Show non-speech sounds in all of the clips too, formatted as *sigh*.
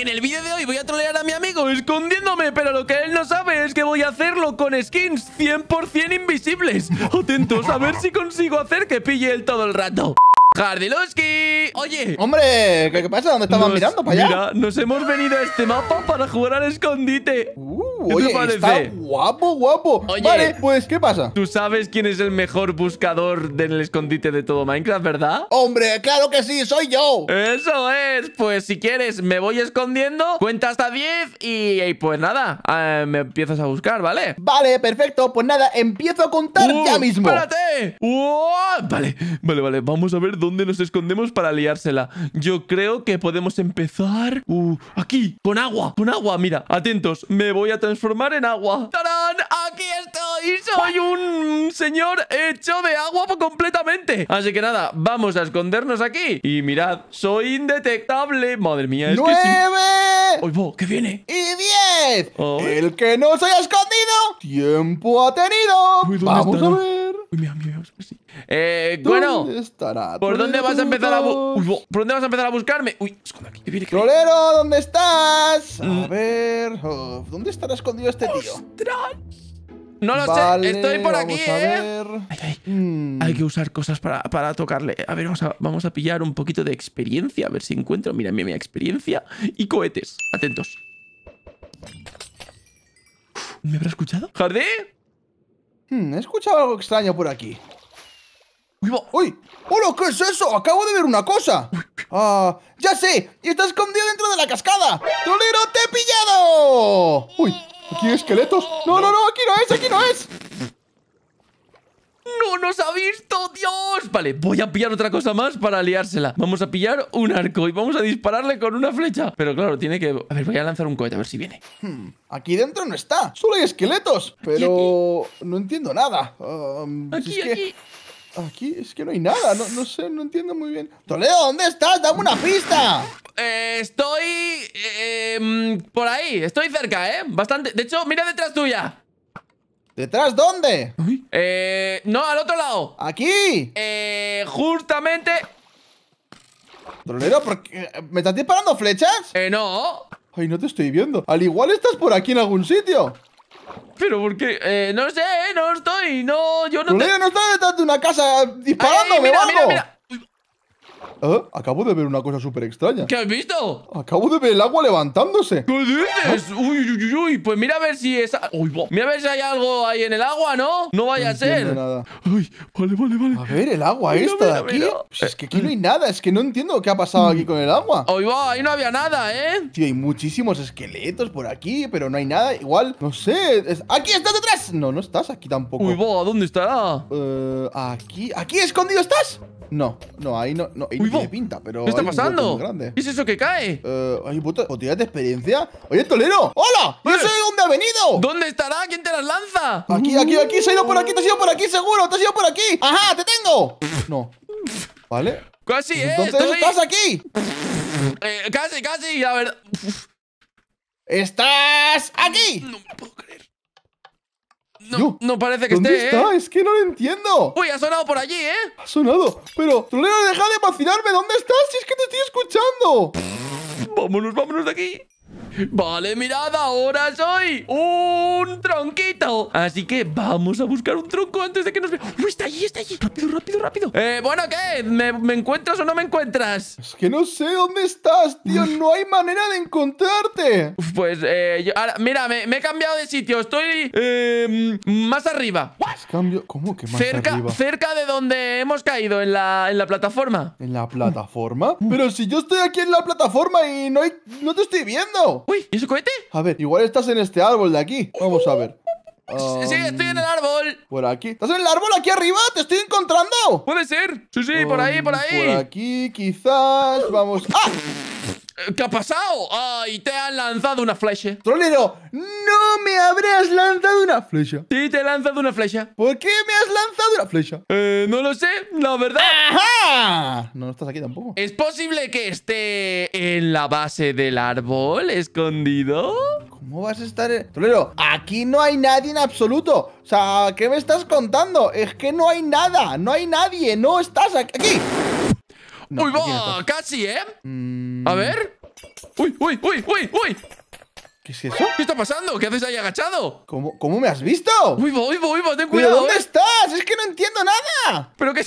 En el vídeo de hoy voy a trolear a mi amigo escondiéndome, pero lo que él no sabe hacerlo con skins 100% invisibles. Atentos, a ver si consigo hacer que pille él todo el rato. Jardiloski. Oye. Hombre, ¿qué, pasa? ¿Dónde estabas mirando para allá? Mira, nos hemos venido a este mapa para jugar al escondite. Uh, ¿Qué parece? guapo, guapo. Oye, vale, pues, ¿qué pasa? Tú sabes quién es el mejor buscador del escondite de todo Minecraft, ¿verdad? Hombre, claro que sí, soy yo. Eso es. Pues si quieres, me voy escondiendo, cuenta hasta 10 y, pues nada, eh, me empiezas a buscar. ¿vale? Vale, perfecto. Pues nada, empiezo a contar ya ¡Uh! mismo. ¡Espérate! vale, vale, vale. Vamos a ver dónde nos escondemos para liársela. Yo creo que podemos empezar... Uh, aquí, con agua, con agua. Mira, atentos. Me voy a transformar en agua. ¡Tarán! ¡Aquí estoy! ¡Soy un señor hecho de agua completamente! Así que nada, vamos a escondernos aquí. Y mirad, soy indetectable. Madre mía, es Bo! ¿Qué viene? ¡Y diez! ¡El que no se haya escondido! ¡Tiempo ha tenido! ¡Vamos a ver! Uy, mira, mira, sí. Eh, bueno. Estará? ¿Por dónde vas a empezar a vas a empezar a buscarme? Uy, escondo aquí. ¿Qué viene? Trolero, ¿dónde estás? A mm. ver. Oh, ¿Dónde estará escondido este tío? ¡Ostras! No lo sé, estoy por aquí, ¿eh? Hay que usar cosas para, tocarle. A ver, vamos a, pillar un poquito de experiencia, a ver si encuentro. Mira, mi, mi experiencia y cohetes. Atentos. ¿Me habrá escuchado? ¿Jardín? Hmm, he escuchado algo extraño por aquí. ¡Uy! Va. ¡Uy! ¡Hola! ¿Qué es eso? Acabo de ver una cosa. Ah, ¡Ya sé! y ¡Está escondido dentro de la cascada! ¡Tolero te he pillado! ¡Uy! ¿Aquí hay esqueletos? ¡No, no, no! ¡Aquí no es! ¡Aquí no es! ¡No nos ha visto! ¡Dios! Vale, voy a pillar otra cosa más para liársela. Vamos a pillar un arco y vamos a dispararle con una flecha. Pero claro, tiene que... A ver, voy a lanzar un cohete a ver si viene. Hmm, aquí dentro no está. Solo hay esqueletos. Pero... No entiendo nada. Um, aquí, aquí. Aquí es que no hay nada, no, sé, no entiendo muy bien. Toledo, ¿dónde estás? Dame una pista. Eh, estoy eh, por ahí, estoy cerca, ¿eh? Bastante. De hecho, mira detrás tuya. ¿Detrás dónde? Eh, no, al otro lado. Aquí. Eh, justamente. Trolero, ¿por qué? ¿me estás disparando flechas? Eh, no. Ay, no te estoy viendo. Al igual estás por aquí en algún sitio. Pero porque, eh, no sé, no estoy, no, yo no... Te... no estoy detrás una casa disparándome, Ay, mira, mira, ¿Eh? Acabo de ver una cosa súper extraña. ¿Qué has visto? Acabo de ver el agua levantándose. ¿Qué dices? ¿Ah? Uy, uy, uy, uy. Pues mira a ver si esa... Uy, Mira a ver si hay algo ahí en el agua, ¿no? No vaya a ser. Nada. Uy, vale, vale, vale. A ver, el agua esta de aquí. Pues es que aquí no hay nada. Es que no entiendo qué ha pasado aquí con el agua. Uy, ahí no había nada, ¿eh? Tío, hay muchísimos esqueletos por aquí, pero no hay nada. Igual, no sé. ¡Aquí estás detrás! No, no estás aquí tampoco. Uy, bo, ¿dónde estará? Eh... aquí. ¿Aquí escondido estás? No, no, ahí no no tiene pinta, pero. ¿Qué está pasando? ¿Qué es eso que cae? Eh, hay botellas de experiencia. Oye, Tolero, ¡hola! ¡Yo sé de dónde ha venido! ¿Dónde estará? ¿Quién te las lanza? Aquí, aquí, aquí. Se ha ido por aquí, te has ido por aquí, seguro. Te has ido por aquí. ¡Ajá, te tengo! no. Vale. Casi, ¿eh? Entonces estás aquí. Eh, casi, casi, la verdad. ¡Estás aquí! No me puedo creer. No, no parece que ¿dónde esté, ¿eh? está? Es que no lo entiendo. Uy, ha sonado por allí, ¿eh? Ha sonado. Pero, Trolero, deja de vacilarme. ¿Dónde estás? Si es que te estoy escuchando. vámonos, vámonos de aquí. Vale, mirad, ahora soy un tronquito. Así que vamos a buscar un tronco antes de que nos vea. ¡Uy, está allí, está allí! Rápido, rápido, rápido. Eh, bueno, ¿qué? ¿Me, encuentras o no me encuentras? Es que no sé dónde estás, tío. No hay manera de encontrarte. Pues, eh, yo, ahora, mira, me, he cambiado de sitio. Estoy eh, más arriba. Cambio? ¿Cómo que más arriba? Cerca de donde hemos caído, en la, en la plataforma. ¿En la plataforma? Pero si yo estoy aquí en la plataforma y no, hay, no te estoy viendo. ¡Uy! ¿Y ese cohete? A ver, igual estás en este árbol de aquí. Vamos a ver. sí, estoy en el um, árbol. Por aquí. ¿Estás en el árbol aquí arriba? ¡Te estoy encontrando! Puede ser. Sí, sí, por ahí, por um, ahí. Por aquí, quizás. Vamos. ¡Ah! ¿Qué ha pasado? ¡Ay, te han lanzado una flecha! ¡Trolero! ¡No me habrás lanzado una flecha! Sí, te he lanzado una flecha. ¿Por qué me has lanzado una flecha? Eh, no lo sé, la verdad. ¡Ajá! No estás aquí tampoco. ¿Es posible que esté en la base del árbol, escondido? ¿Cómo vas a estar...? Trolero, aquí no hay nadie en absoluto. O sea, ¿qué me estás contando? Es que no hay nada, no hay nadie, no estás aquí. ¡Aquí! ¡Uy, va! ¡Casi, eh! Mm. A ver. ¡Uy, uy, uy, uy, uy! ¿Qué es eso? ¿Qué está pasando? ¿Qué haces ahí agachado? ¿Cómo, cómo me has visto? ¡Uy, va, uy, va, uy, ¡Ten cuidado! ¿Dónde eh. estás? ¡Es que no entiendo nada! ¿Pero qué...?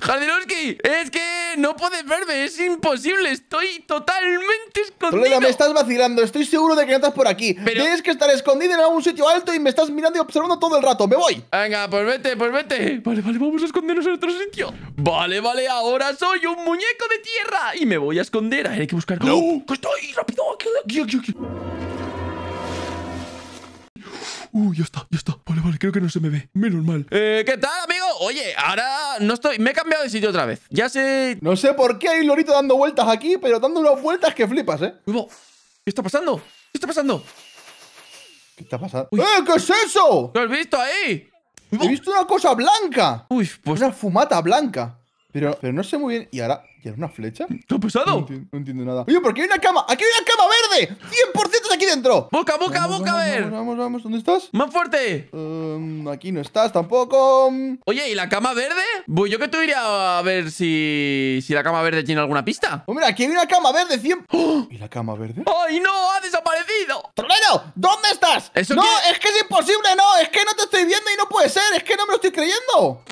Jardinowski, es que no puedes verme, es imposible, estoy totalmente escondido. me estás vacilando, estoy seguro de que no estás por aquí. Tienes que estar escondido en algún sitio alto y me estás mirando y observando todo el rato, me voy. Venga, pues vete, pues vete. Vale, vale, vamos a escondernos en otro sitio. Vale, vale, ahora soy un muñeco de tierra y me voy a esconder. A ver, hay que buscar... No. ¡Oh! ¡Que estoy! ¡Rápido! aquí, aquí. aquí. Uh, ya está, ya está. Vale, vale, creo que no se me ve. Menos mal. Eh, ¿qué tal, amigo? Oye, ahora no estoy... Me he cambiado de sitio otra vez. Ya sé... No sé por qué hay lorito dando vueltas aquí, pero dando unas vueltas que flipas, ¿eh? ¿Qué está pasando? ¿Qué está pasando? ¿Qué está pasando? ¡Eh, qué es eso! ¿Lo has visto ahí? He visto una cosa blanca. Uy, pues... Una fumata blanca. Pero, pero no sé muy bien... Y ahora una flecha? ¿Qué ha No entiendo, nada. Oye, ¿por qué hay una cama? ¡Aquí hay una cama verde! ¡100% de aquí dentro! ¡Boca, boca, boca, vamos, a ver! Vamos, vamos, ¿dónde estás? ¡Más fuerte! Em, aquí no estás tampoco. Oye, ¿y la cama verde? Voy yo que tú iría a ver si, si la cama verde tiene alguna pista. Hombre, pues aquí hay una cama verde 100... ¿Y la cama verde? ¡Ay, no! ¡Ha desaparecido! ¡Trolero! ¿Dónde estás? no, es que es imposible, no. Es que no te estoy viendo y no puede ser. Es que no me lo estoy creyendo.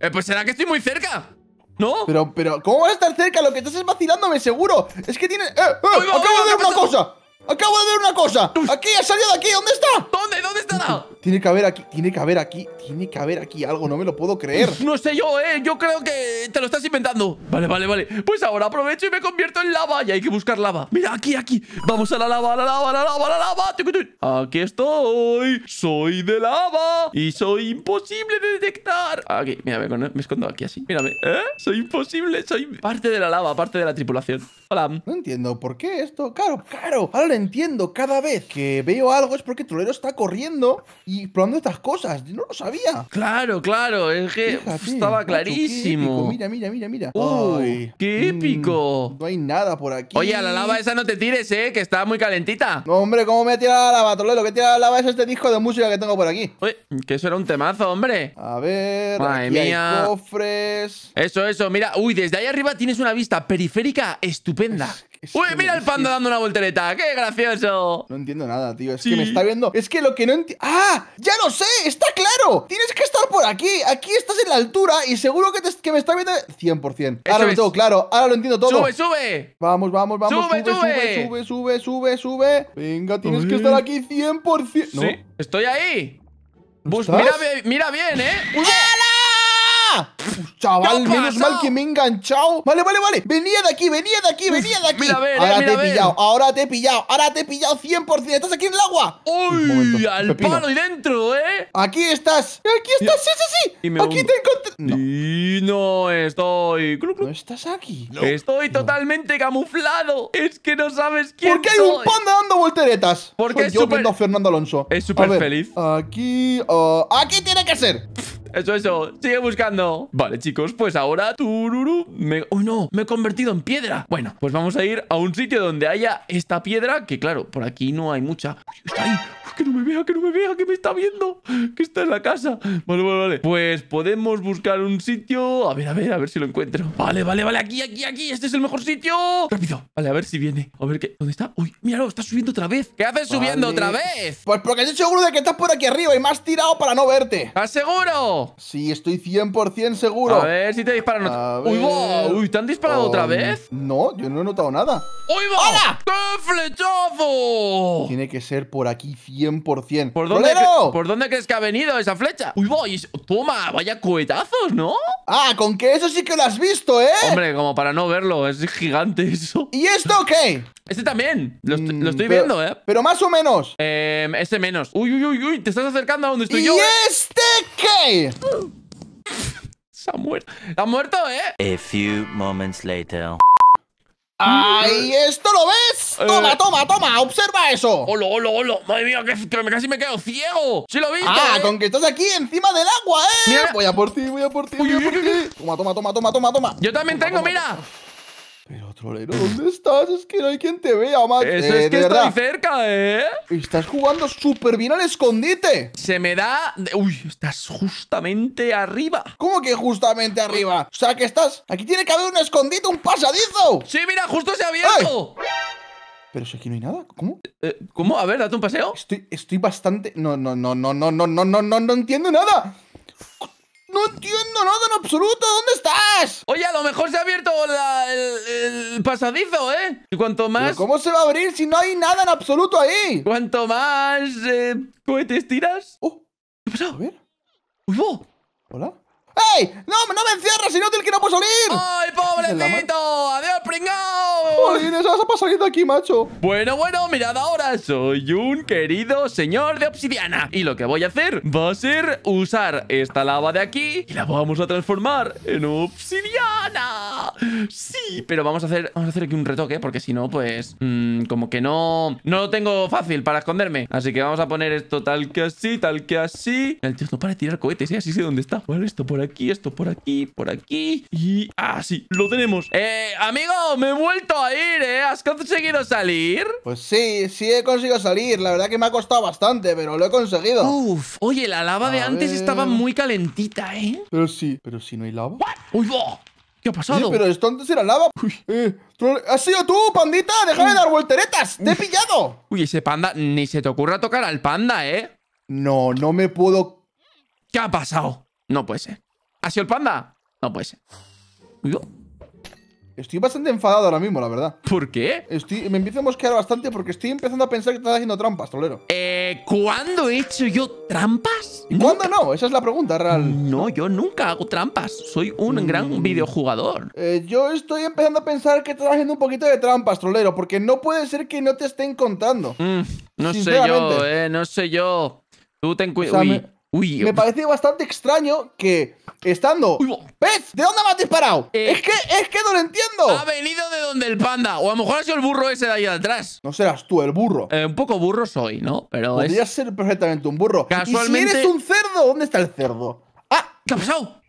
Eh, pues será que estoy muy cerca. ¿No? Pero, pero, ¿cómo vas a estar cerca? Lo que estás es vacilándome, seguro. Es que tiene. ¡Eh! eh acabo de ver una cosa! ¡Acabo de ver una cosa! ¡Aquí! ¡Ha salido de aquí! ¿Dónde está? ¿Dónde? ¿Dónde? Este tiene que haber aquí, tiene que haber aquí, tiene que haber aquí algo, no me lo puedo creer. No sé yo, eh, yo creo que te lo estás inventando. Vale, vale, vale. Pues ahora aprovecho y me convierto en lava y hay que buscar lava. Mira, aquí, aquí. Vamos a la lava, a la lava, a la lava, a la lava. Aquí estoy. Soy de lava y soy imposible de detectar. Aquí, mira, me, escondo aquí así. Mírame, ¿eh? Soy imposible, soy parte de la lava, parte de la tripulación. Hola. No entiendo por qué esto. Claro, claro. Ahora lo entiendo. Cada vez que veo algo es porque Trolero está corriendo y probando estas cosas. Yo no lo sabía. Claro, claro. Es que estaba clarísimo. Mira, mira, mira, mira. ¡Uy! Uh, ¡Qué mm, épico! no hay nada por aquí. Oye, a la lava esa no te tires, ¿eh? Que está muy calentita. No, hombre, ¿cómo me tira la lava, trolero? que tira la lava es este disco de música que tengo por aquí? Uy, que eso era un temazo, hombre. A ver. Madre aquí mía. cofres. Eso, eso. Mira, uy, desde ahí arriba tienes una vista periférica estupenda. Uy, mira el panda dando una voltereta. ¡Qué gracioso! No entiendo nada, tío. Es que me está viendo. Es que lo que no entiendo. ¡Ah! ¡Ya lo sé! ¡Está claro! Tienes que estar por aquí. Aquí estás en la altura y seguro que, me está viendo. 100%. Ahora lo tengo claro. Ahora lo entiendo todo. ¡Sube, sube! Vamos, vamos, vamos. Sube, sube, sube, sube, sube, sube. Venga, tienes que estar aquí 100%. Sí, estoy ahí. Bus, mira, bien, ¿eh? chaval, menos mal que me he enganchado. Vale, vale, vale. Venía de aquí, venía de aquí, venía de aquí. Eh, ahora te he pillado, ahora te he pillado, ahora te he pillado 100%. Estás aquí en el agua. Uy, al palo y dentro, ¿eh? Aquí estás, aquí estás, sí, sí, sí. aquí te encontré. No. Y no estoy. No estás aquí. Estoy totalmente camuflado. Es que no sabes quién ¿Por qué hay un panda dando volteretas? Porque es yo Fernando Alonso. Es súper feliz. Aquí, ah, aquí tiene que ser. Eso, eso. Sigue buscando. Vale, chicos, pues ahora... Tururu, me... Oh, no! Me he convertido en piedra. Bueno, pues vamos a ir a un sitio donde haya esta piedra, que claro, por aquí no hay mucha. Uy, está ahí. que no me vea, que no me vea, que me está viendo. Que está en la casa. Vale, vale, vale. Pues podemos buscar un sitio... A ver, a ver, a ver si lo encuentro. Vale, vale, vale. Aquí, aquí, aquí. Este es el mejor sitio. Rápido. Vale, a ver si viene. A ver qué... ¿Dónde está? ¡Uy, míralo! Está subiendo otra vez. ¿Qué haces subiendo otra vez? Pues porque estoy seguro de que estás por aquí arriba y me tirado para no verte. ¿Estás Sí, estoy 100% seguro. A ver si te disparan. otra ¡Uy, ¡Uy, te han disparado otra vez! No, yo no he notado nada. ¡Uy, va! ¡Qué flechazo! Tiene que ser por aquí 100%. ¿Por dónde, ¿Por dónde crees que ha venido esa flecha? ¡Uy, voy! Toma, vaya cohetazos, ¿no? Ah, con que eso sí que lo has visto, ¿eh? Hombre, como para no verlo, es gigante eso. ¿Y esto qué? Este también. Lo, estoy mm, viendo, ¿eh? Pero más o menos. Eh, este menos. Uy, uy, uy, uy. Te estás acercando a donde estoy yo. ¿Y ¿eh? este? qué? Se ha muerto. Se ha muerto, ¿eh? A few moments later. ¡Ay, mm. esto lo ves! Eh. ¡Toma, toma, toma! ¡Observa eso! ¡Holo, holo, holo! ¡Madre mía, que, casi me quedo ciego! ¡Sí lo viste! ¡Ah, ¿eh? con que estás aquí encima del agua, eh! Mira. Voy a por ti, voy a por ti, voy a por ti. Toma, toma, toma, toma, toma, toma. Yo también tengo, mira. Pero, trolero, ¿dónde estás? Es que no hay quien te vea, macho. Eso eh, es que estoy cerca, ¿eh? Estás jugando súper bien al escondite. Se me da... Uy, estás justamente arriba. ¿Cómo que justamente arriba? O sea, que estás... Aquí tiene que haber un escondite, un pasadizo. Sí, mira, justo se ha abierto. Pero si aquí no hay nada, ¿cómo? Eh, eh, ¿Cómo? A ver, date un paseo. Estoy, estoy bastante... No, no, no, no, no, no, no, no, no, no entiendo nada. No entiendo nada en absoluto. ¿Dónde estás? Oye, a lo mejor se ha abierto el, pasadizo, ¿eh? Y cuanto más... ¿Cómo se va a abrir si no hay nada en absoluto ahí? Cuanto más eh, cohetes tiras... Oh. ¿Qué ha pasado? A ver. ¿Hola? ¡Ey! ¡No, no me encierres, inútil, que no puedo salir! ¡Ay, pobrecito! ¡Adiós, pringao! se vas a pasar de aquí, macho! Bueno, bueno, mirad ahora. Soy un querido señor de obsidiana. Y lo que voy a hacer va a ser usar esta lava de aquí y la vamos a transformar en obsidiana. Sí, pero vamos a hacer, vamos a hacer aquí un retoque, porque si no, pues... Mm, como que no... No lo tengo fácil para esconderme. Así que vamos a poner esto tal que así, tal que así. El tío no para tirar cohetes, ¿eh? Así sé dónde está. ¿Cuál esto? Por aquí aquí, esto por aquí, por aquí. Y así, lo tenemos. Eh, amigo, me he vuelto a ir, ¿eh? ¿Has conseguido salir? Pues sí, sí he conseguido salir. La verdad que me ha costado bastante, pero lo he conseguido. Uf, oye, la lava de antes estaba muy calentita, ¿eh? Pero sí, pero si no hay lava. ¡Uy, ¿Qué ha pasado? pero esto antes era lava. Uy. Eh, ¡Has sido tú, pandita! ¡Déjame dar volteretas! ¡Te he pillado! Uy, ese panda, ni se te ocurra tocar al panda, ¿eh? No, no me puedo... ¿Qué ha pasado? No puede ser. ¿Ha sido el panda? No puede ser. Estoy bastante enfadado ahora mismo, la verdad. ¿Por qué? me empiezo a mosquear bastante porque estoy empezando a pensar que estás haciendo trampas, trolero. Eh, ¿cuándo he hecho yo trampas? ¿Cuándo no? Esa es la pregunta real. No, yo nunca hago trampas. Soy un gran mm. videojugador. Eh, yo estoy empezando a pensar que estás haciendo un poquito de trampas, trolero, porque no puede ser que no te estén contando. Mm, no sé yo, eh, no sé yo. Tú te cuidado me parece bastante extraño que estando. Uy, ¿De dónde me has disparado? Eh. es que es que no lo entiendo. Ha venido de donde el panda. O a lo mejor ha sido el burro ese de ahí atrás. No serás tú, el burro. Eh, un poco burro soy, ¿no? Pero. Podrías ser perfectamente un burro. Casualmente. ¿Y eres un cerdo, ¿dónde está el cerdo? ¡Ah! ¿Qué ha pasado?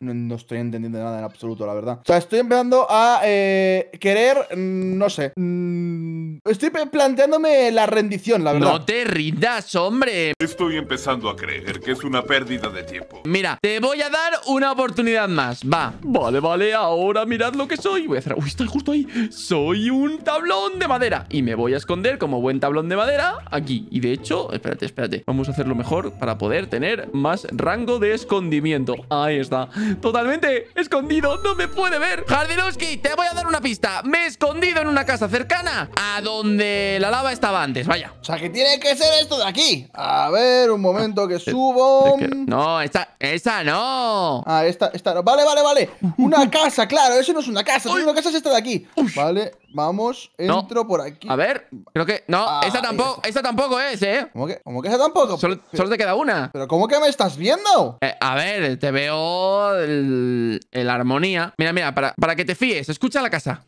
No, estoy entendiendo nada en absoluto, la verdad. O sea, estoy empezando a eh, querer. Mm, no sé. Mmm Estoy planteándome la rendición, la verdad. No te rindas, hombre. Estoy empezando a creer que es una pérdida de tiempo. Mira, te voy a dar una oportunidad más. Va. Vale, vale, ahora mirad lo que soy. Voy a hacer... Uy, está justo ahí. Soy un tablón de madera. Y me voy a esconder como buen tablón de madera aquí. Y de hecho, espérate, espérate. Vamos a hacerlo mejor para poder tener más rango de escondimiento. Ahí está. Totalmente escondido. No me puede ver. Jardinowski, te voy a dar una pista. Me he escondido en una casa cercana. A donde la lava estaba antes, vaya. O sea, que tiene que ser esto de aquí. A ver, un momento que subo. No, esta, esa no. Ah, esta, esta no. Vale, vale, vale. Una *laughs* casa, claro, eso no es una casa. Una casa es esta de aquí. Vale, vamos, entro por aquí. A ver, creo que. No, ah, esa tampoco, tampoco es, ¿eh? ¿Cómo que, esa tampoco? Solo, te queda una. ¿Pero cómo que me estás viendo? Eh, a ver, te veo el, el armonía. Mira, mira, para, para que te fíes, escucha la casa.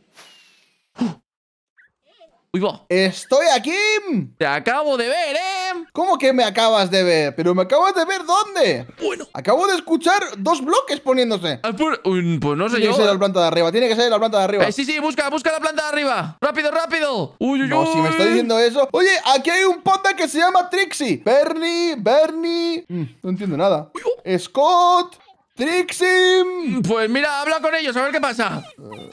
Uy, ¡Estoy aquí! ¡Te acabo de ver, eh! ¿Cómo que me acabas de ver? ¿Pero me acabas de ver dónde? Bueno. Acabo de escuchar dos bloques poniéndose. pues, no sé yo. Tiene que ser la planta de arriba. Tiene que ser la planta de arriba. Eh, sí, sí, busca, busca la planta de arriba. ¡Rápido, rápido! ¡Uy, uy, si me está diciendo eso. Oye, aquí hay un panda que se llama Trixie. Bernie, Bernie. Mm, no entiendo nada. Oh. Scott, Trixie. Pues mira, habla con ellos, a ver qué pasa. Eh,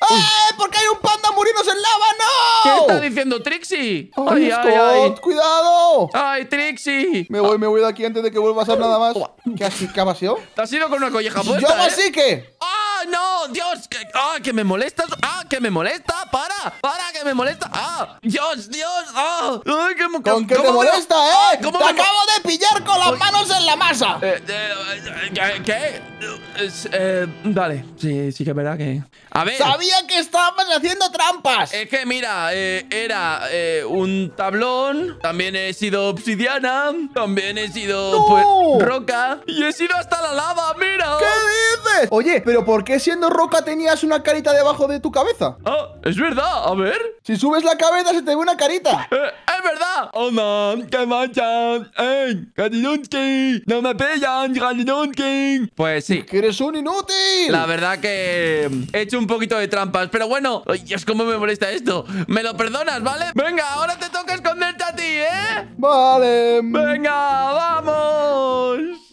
¡Ay! ¡Eh! ¿Por qué hay un panda muriéndose en lava? ¡No! ¿Qué está diciendo Trixie? ¡Ay, ay, ay, cuidado! ¡Ay, Trixie! Me voy, me voy de aquí antes de que vuelva a hacer nada más. ¿Qué, ha sido? Te has ido con una colleja puesta, ¡Yo eh? así que! ¡Ah, no! ¡Dios! ¡Ah, que me molesta! ¡Ah, que me molesta! ¡Para! ¡Para, que me molesta! ¡Ah! ¡Dios, Dios! ¡Ah! ¡Ay, que, me, ¿Con qué te molesta, eh! ¿Cómo me... acabo de pillar con las manos en la masa! Eh, eh ¿Qué? Es, eh, vale, sí, sí que es verdad que... A ver... ¡Sabía que estabas haciendo trampas! Es que mira, eh, era eh, un tablón, también he sido obsidiana, también he sido pues, roca y he sido hasta la lava, mira. ¿Qué dices? Oye, pero ¿por qué siendo roca tenías una carita debajo de tu cabeza? Ah, es verdad, a ver. Si subes la cabeza se te ve una carita. Eh, ¡Es verdad! Oh, no! ¿Qué manchas? ¡Ey! ¡No me pillan, Pues sí. ¡Que eres un inútil! La verdad que mm, he hecho un poquito de trampas, pero bueno. ¡Ay, Dios, cómo me molesta esto! ¿Me lo perdonas, vale? Venga, ahora te toca esconderte a ti, ¿eh? Vale. Venga, vamos.